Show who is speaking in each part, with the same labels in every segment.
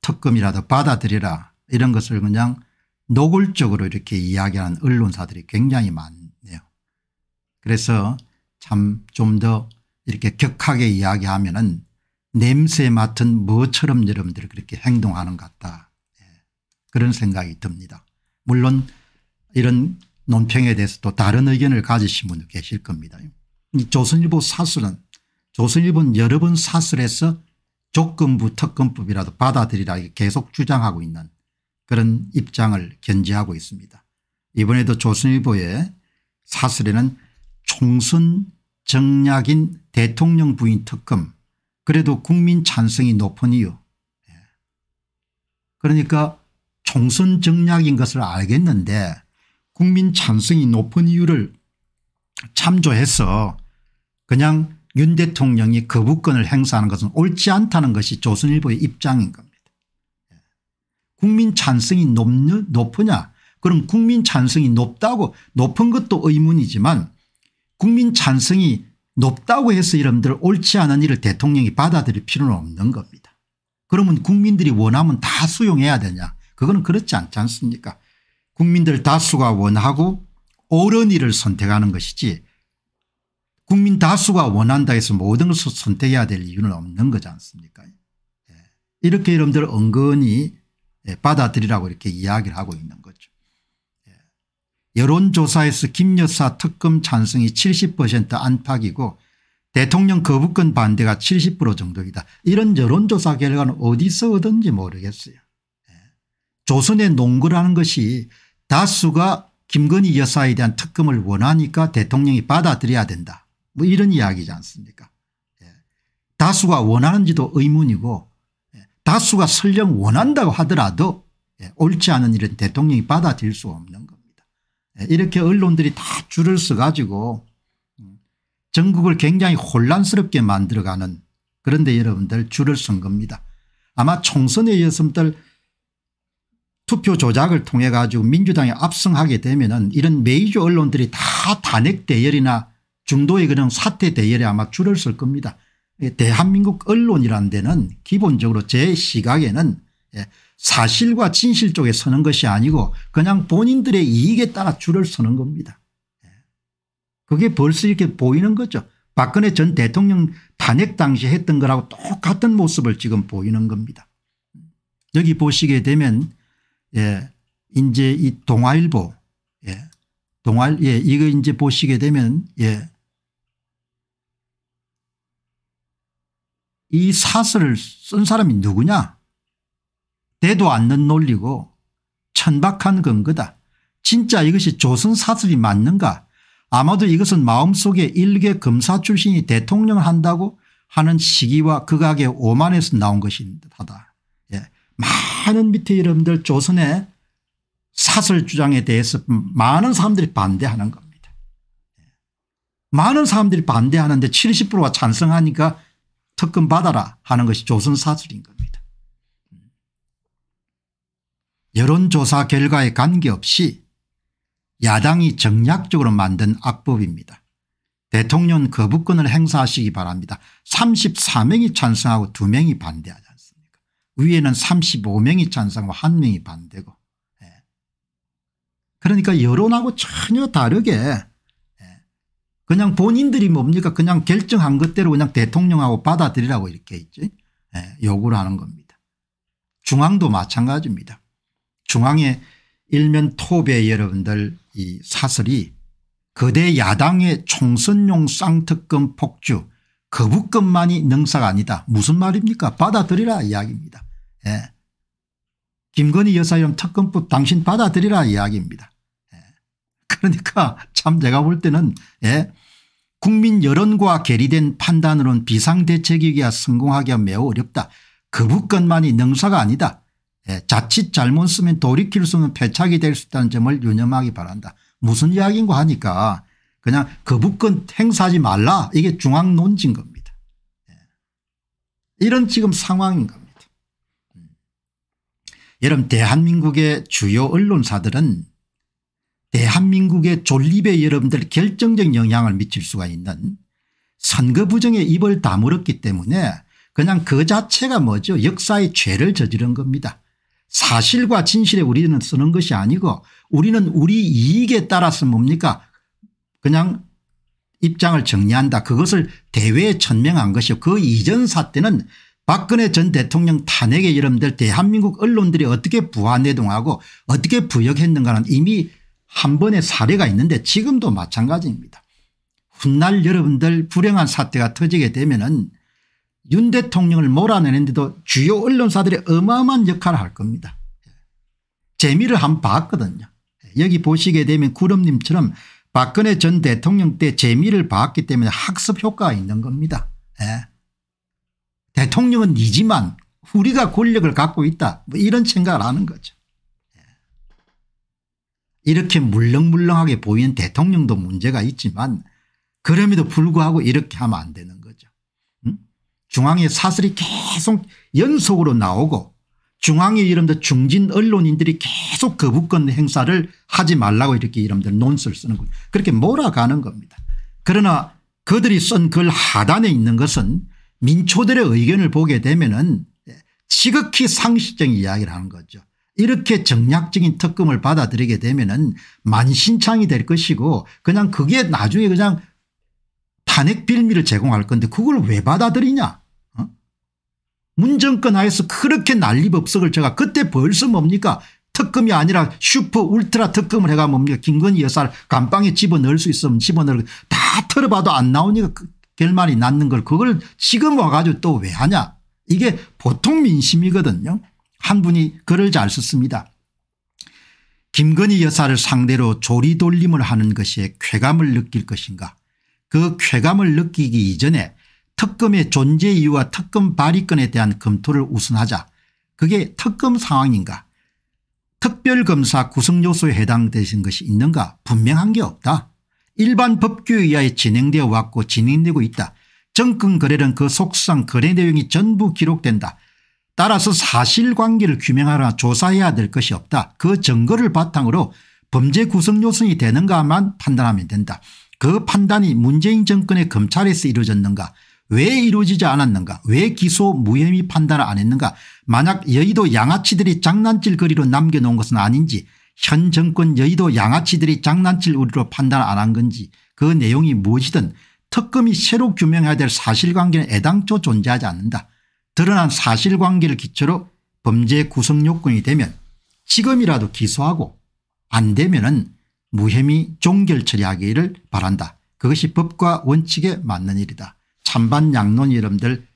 Speaker 1: 특검이라도 받아들이라 이런 것을 그냥 노골적으로 이렇게 이야기하는 언론사들이 굉장히 많네요. 그래서 참 좀 더 이렇게 격하게 이야기하면 은 냄새 맡은 뭐처럼 여러분들이 그렇게 행동하는 것 같다. 예. 그런 생각이 듭니다. 물론 이런 논평에 대해서 또 다른 의견을 가지신 분도 계실 겁니다. 조선일보 사설은 조선일보는 여러 번 사설에서 조건부 특검법이라도 받아들이라 계속 주장하고 있는 그런 입장을 견지하고 있습니다. 이번에도 조선일보에 사설에는 총선 정략인 대통령 부인 특검 그래도 국민 찬성이 높은 이유 예. 그러니까 총선 정략인 것을 알겠는데 국민 찬성이 높은 이유를 참조해서 그냥 윤 대통령이 거부권을 그 행사하는 것은 옳지 않다는 것이 조선일보의 입장인 겁니다. 국민 찬성이 높느, 높으냐 그럼 국민 찬성이 높다고 높은 것도 의문이지만 국민 찬성이 높다고 해서 여러분들 옳지 않은 일을 대통령이 받아들일 필요는 없는 겁니다. 그러면 국민들이 원하면 다 수용해야 되냐 그거는 그렇지 않지 않습니까 국민들 다수가 원하고 옳은 일을 선택하는 것이지 국민 다수가 원한다 해서 모든 것을 선택해야 될 이유는 없는 거지 않습니까 예. 이렇게 여러분들 은근히 예. 받아들이라고 이렇게 이야기를 하고 있는 거죠. 예. 여론조사에서 김 여사 특검 찬성이 70% 안팎이고 대통령 거부권 반대가 70% 정도이다. 이런 여론조사 결과는 어디서 얻은지 모르겠어요. 예. 조선의 농구라는 것이 다수가 김건희 여사에 대한 특검을 원하니까 대통령이 받아들여야 된다. 뭐 이런 이야기지 않습니까 예. 다수가 원하는지도 의문이고 예. 다수가 설령 원한다고 하더라도 예. 옳지 않은 일은 대통령이 받아들일 수 없는 겁니다. 이렇게 언론들이 다 줄을 서가지고 음, 전국을 굉장히 혼란스럽게 만들어가는 그런데 여러분들 줄을 쓴 겁니다. 아마 총선의 여성들 투표 조작을 통해 가지고 민주당이 압승하게 되면 은 이런 메이저 언론들이 다 단핵 대열이나 중도의 그런 사태 대열에 아마 줄을 쓸 겁니다. 예, 대한민국 언론이란 데는 기본적으로 제 시각에는 예, 사실과 진실 쪽에 서는 것이 아니고 그냥 본인들의 이익에 따라 줄을 서는 겁니다. 예. 그게 벌써 이렇게 보이는 거죠. 박근혜 전 대통령 탄핵 당시 했던 거라고 똑같은 모습을 지금 보이는 겁니다. 여기 보시게 되면 예, 이제 이 동아일보 예, 동아 예, 이거 이제 보시게 되면 예, 이 사설을 쓴 사람이 누구냐 되도 않는 논리고 천박한 근거다. 진짜 이것이 조선 사설이 맞는가 아마도 이것은 마음속에 일개 검사 출신이 대통령을 한다고 하는 시기와 극악의 그 오만에서 나온 것인 다 예. 많은 밑에 여러분들 조선의 사설 주장에 대해서 많은 사람들이 반대하는 겁니다. 예. 많은 사람들이 반대하는데 70%가 찬성하니까 특검 받아라 하는 것이 조선사술인 겁니다. 여론조사 결과에 관계없이 야당이 정략적으로 만든 악법입니다. 대통령 거부권을 행사하시기 바랍니다. 34명이 찬성하고 2명이 반대하지 않습니까 위에는 35명이 찬성하고 1명이 반대고 예. 그러니까 여론하고 전혀 다르게 그냥 본인들이 뭡니까 그냥 결정한 것대로 그냥 대통령하고 받아들이라고 이렇게 있지 예, 요구를 하는 겁니다. 중앙도 마찬가지입니다. 중앙의 일면 톱에 여러분들 이 사설이 거대 야당의 총선용 쌍특검 폭주 거부권만이 능사가 아니다. 무슨 말입니까 받아들이라 이야기입니다. 예. 김건희 여사 이런 특검법 당신 받아들이라 이야기입니다. 그러니까 참 제가 볼 때는 예? 국민 여론과 괴리된 판단으로는 비상대책이기야 성공하기가 매우 어렵다. 거부권만이 그 능사가 아니다. 예, 자칫 잘못 쓰면 돌이킬 수 없는 패착이 될 수 있다는 점을 유념하기 바란다. 무슨 이야기인가 하니까 그냥 거부권 그 행사하지 말라 이게 중앙 논진 겁니다. 예. 이런 지금 상황인 겁니다. 음. 여러분 대한민국의 주요 언론사들은 대한민국의 예, 존립에 여러분들 결정적 영향을 미칠 수가 있는 선거 부정에 입을 다물었기 때문에 그냥 그 자체가 뭐죠 역사의 죄를 저지른 겁니다. 사실과 진실에 우리는 쓰는 것이 아니고 우리는 우리 이익에 따라서 뭡니까 그냥 입장을 정리한다 그것을 대외에 천명한 것이요 그 이전 사태는 박근혜 전 대통령 탄핵에 여러분들 대한민국 언론들이 어떻게 부하내동하고 어떻게 부역했는가는 이미 한 번의 사례가 있는데 지금도 마찬가지입니다. 훗날 여러분들 불행한 사태가 터지게 되면 은윤 대통령을 몰아내는데도 주요 언론사들의 어마어마한 역할을 할 겁니다. 재미를 한 번 봤거든요. 여기 보시게 되면 구름님처럼 박근혜 전 대통령 때 재미를 봤기 때문에 학습 효과가 있는 겁니다. 예. 대통령은 니지만 우리가 권력을 갖고 있다 뭐 이런 생각을 하는 거죠. 이렇게 물렁물렁하게 보이는 대통령도 문제가 있지만 그럼에도 불구하고 이렇게 하면 안 되는 거죠. 중앙의 사설이 계속 연속으로 나오고 중앙의 이름들 중진 언론인들이 계속 거부권 그 행사를 하지 말라고 이렇게 이름들 논설 쓰는 거예요. 그렇게 몰아가는 겁니다. 그러나 그들이 쓴 글 하단에 있는 것은 민초들의 의견을 보게 되면 은 예, 지극히 상식적인 이야기를 하는 거죠. 이렇게 정략적인 특검을 받아들이게 되면 은 만신창이 될 것이고 그냥 그게 나중에 그냥 탄핵 빌미를 제공할 건데 그걸 왜 받아들이냐 어? 문정권 하에서 그렇게 난리법석을 제가 그때 벌써 뭡니까 특검이 아니라 슈퍼 울트라 특검을 해가 뭡니까 김건희 여사를 감방에 집어넣을 수 있으면 집어넣을 다 털어봐도 안 나오니까 그 결말이 낫는걸 그걸 지금 와가지고 또 왜 하냐 이게 보통 민심이거든요 한 분이 글을 잘 썼습니다. 김건희 여사를 상대로 조리돌림을 하는 것에 쾌감을 느낄 것인가 그 쾌감을 느끼기 이전에 특검의 존재 이유와 특검 발의건에 대한 검토를 우선하자 그게 특검 상황인가 특별검사 구성요소에 해당되신 것이 있는가 분명한 게 없다. 일반 법규에 의하여 진행되어 왔고 진행되고 있다. 정권 거래는 그속상 거래 내용이 전부 기록된다. 따라서 사실관계를 규명하거나 조사해야 될 것이 없다. 그 증거를 바탕으로 범죄 구성 요소이 되는가만 판단하면 된다. 그 판단이 문재인 정권의 검찰에서 이루어졌는가 왜 이루어지지 않았는가 왜 기소 무혐의 판단을 안 했는가 만약 여의도 양아치들이 장난질 거리로 남겨놓은 것은 아닌지 현 정권 여의도 양아치들이 장난칠 우리로 판단을 안 한 건지 그 내용이 무엇이든 특검이 새로 규명해야 될 사실관계는 애당초 존재하지 않는다. 드러난 사실관계를 기초로 범죄 구성 요건이 되면 지금이라도 기소하고 안 되면 은 무혐의 종결 처리하기를 바란다. 그것이 법과 원칙에 맞는 일이다. 찬반 양론 이름들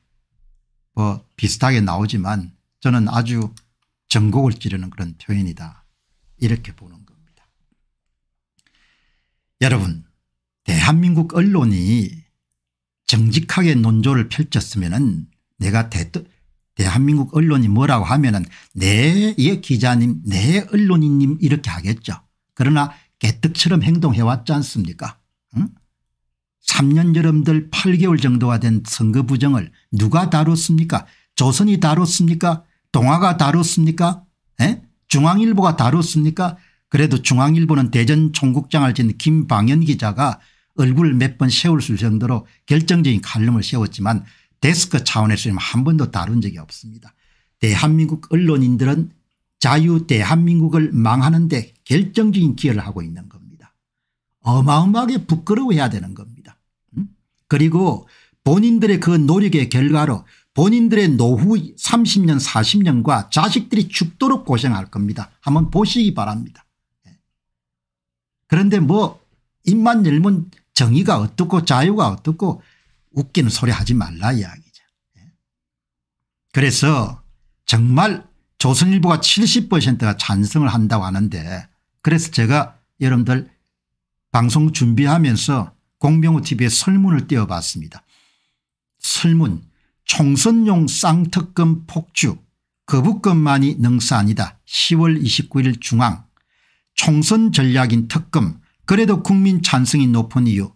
Speaker 1: 뭐 비슷하게 나오지만 저는 아주 전곡을 찌르는 그런 표현이다. 이렇게 보는 겁니다. 여러분 대한민국 언론이 정직하게 논조를 펼쳤으면 은 내가 대, 대한민국 언론이 뭐라고 하면은 내예 기자님, 네 언론인님 이렇게 하겠죠. 그러나 개떡처럼 행동해왔지 않습니까? 응? 3년 여름들 8개월 정도가 된 선거 부정을 누가 다뤘습니까? 조선이 다뤘습니까? 동화가 다뤘습니까? 에? 중앙일보가 다뤘습니까? 그래도 중앙일보는 대전 총국장을 지낸 김방현 기자가 얼굴 을몇 번 세울 수 정도로 결정적인 칼럼을 세웠지만 데스크 차원에서 는한 번도 다룬 적이 없습니다. 대한민국 언론인들은 자유 대한민국을 망하는 데 결정적인 기여를 하고 있는 겁니다. 어마어마하게 부끄러워해야 되는 겁니다. 음? 그리고 본인들의 그 노력의 결과로 본인들의 노후 30년 40년과 자식들이 죽도록 고생할 겁니다. 한번 보시기 바랍니다. 예. 그런데 뭐 입만 열면 정의가 어떻고 자유가 어떻고 웃기는 소리 하지 말라 이야기죠. 예. 그래서 정말 조선일보가 70%가 찬성을 한다고 하는데 그래서 제가 여러분들 방송 준비하면서 공병호 tv의 설문을 띄워봤습니다. 설문 총선용 쌍특검 폭주 거부권만이 능사 아니다 10월 29일 중앙 총선 전략인 특검 그래도 국민 찬성이 높은 이유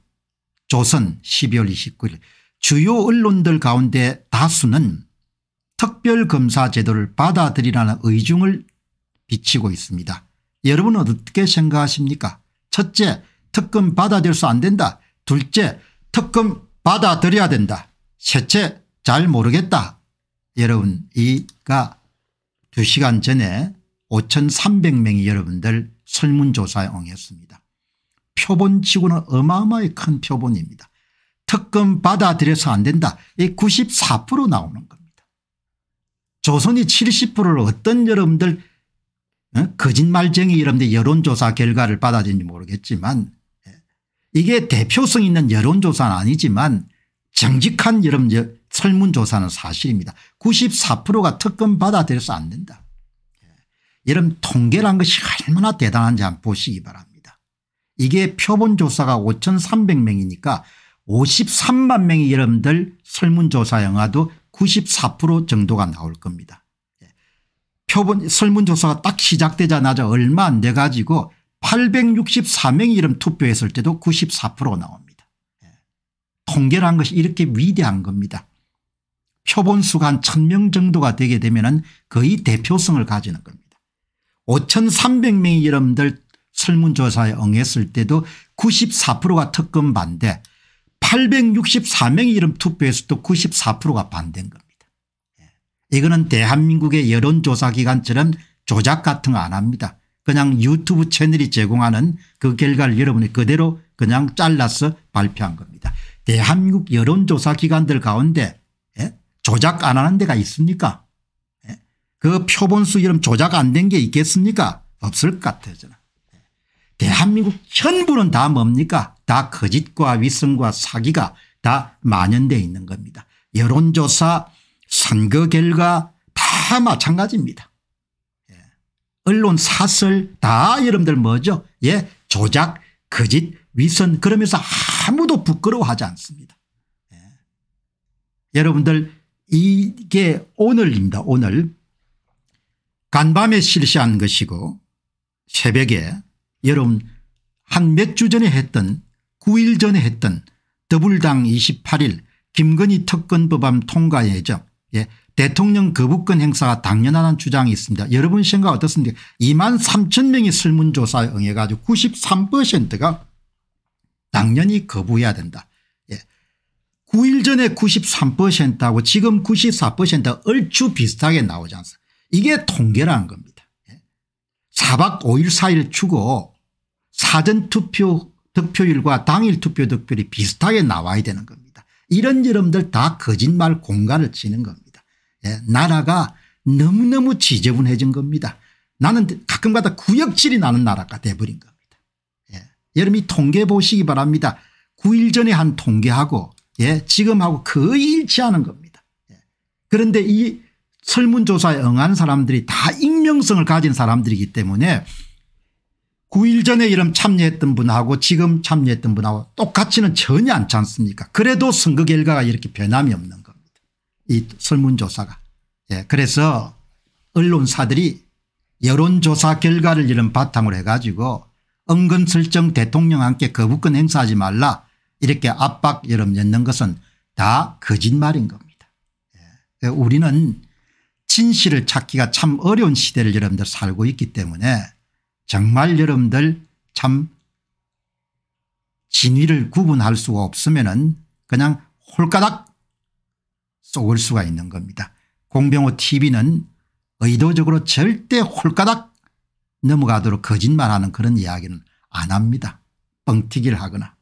Speaker 1: 조선 12월 29일 주요 언론들 가운데 다수는 특별검사 제도를 받아들이라는 의중을 비치고 있습니다. 여러분은 어떻게 생각하십니까 첫째 특검 받아들여서 안 된다. 둘째 특검 받아들여야 된다. 셋째 잘 모르겠다. 여러분 이가 2시간 전에 5300명이 여러분들 설문조사에 응했습니다. 표본치고는 어마어마히 큰 표본입니다. 특검 받아들여서 안 된다. 이 94% 나오는 겁니다. 조선이 70%를 어떤 여러분들 어? 거짓말쟁이 여러분들 여론조사 결과를 받아들인지 모르겠지만 예. 이게 대표성 있는 여론조사는 아니지만 정직한 여러분 설문조사는 사실입니다. 94%가 특검 받아들여서 안 된다. 예. 여러분 통계란 것이 얼마나 대단한지 한번 보시기 바랍니다. 이게 표본조사가 5300명이니까 53만 명이 여러분들 설문조사 영화도 94% 정도가 나올 겁니다. 예. 표본 설문조사가 딱 시작되자마자 얼마 안돼 가지고 864명이 이름 투표했을 때도 94% 나옵니다. 예. 통계란 것이 이렇게 위대한 겁니다. 표본수가 한 1000명 정도가 되게 되면 거의 대표성을 가지는 겁니다. 5300명이 여러분들 설문조사에 응했을 때도 94%가 특검 반대 864명이 이름 투표에서도 94%가 반대인 겁니다. 예. 이거는 대한민국의 여론조사기관처럼 조작 같은 거 안 합니다. 그냥 유튜브 채널이 제공하는 그 결과를 여러분이 그대로 그냥 잘라서 발표한 겁니다. 대한민국 여론조사기관들 가운데 예? 조작 안 하는 데가 있습니까 예? 그 표본수 이름 조작 안 된 게 있겠습니까 없을 것 같아요 저는. 대한민국 전부는 다 뭡니까 다 거짓과 위선과 사기가 다 만연되어 있는 겁니다. 여론조사 선거 결과 다 마찬가지입니다. 예. 언론 사설 다 여러분들 뭐죠 예 조작 거짓 위선 그러면서 아무도 부끄러워하지 않습니다. 예. 여러분들 이게 오늘입니다 오늘. 간밤에 실시한 것이고 새벽에 여러분 한 몇 주 전에 했던 9일 전에 했던 더불당 28일 김건희 특검법안 통과예정 예. 대통령 거부권 행사가 당연하다는 주장이 있습니다. 여러분 생각 어떻습니까 2만 3천 명이 설문조사에 응해 가지고 93%가 당연히 거부해야 된다. 예. 9일 전에 93%하고 지금 9 4 얼추 비슷하게 나오지 않습니까 이게 통계라는 겁니다. 예. 4박 5일 4일 추고 사전투표 득표율과 당일 투표 득표율이 비슷하게 나와야 되는 겁니다. 이런 여러분들 다 거짓말 공간을 치는 겁니다. 예, 나라가 너무너무 지저분해진 겁니다. 나는 가끔가다 구역질이 나는 나라가 돼버린 겁니다. 예, 여러분이 통계 보시기 바랍니다. 9일 전에 한 통계하고 예, 지금하고 거의 일치하는 겁니다. 예, 그런데 이 설문조사에 응한 사람들이 다 익명성을 가진 사람들이기 때문에 9일 전에 이름 참여했던 분하고 지금 참여했던 분하고 똑같이는 전혀 않지 않습니까 그래도 선거 결과가 이렇게 변함이 없는 겁니다. 이 설문조사가. 예, 그래서 언론사들이 여론조사 결과를 이런 바탕으로 해가지고 은근슬쩍 대통령 함께 거부권 행사하지 말라 이렇게 압박 여름 엮는 것은 다 거짓말인 겁니다. 예, 우리는 진실을 찾기가 참 어려운 시대를 여러분들 살고 있기 때문에 정말 여러분들 참 진위를 구분할 수가 없으면 은 그냥 홀가닥 쏘을 수가 있는 겁니다. 공병호 tv는 의도적으로 절대 홀가닥 넘어가도록 거짓말하는 그런 이야기는 안 합니다. 뻥튀기를 하거나.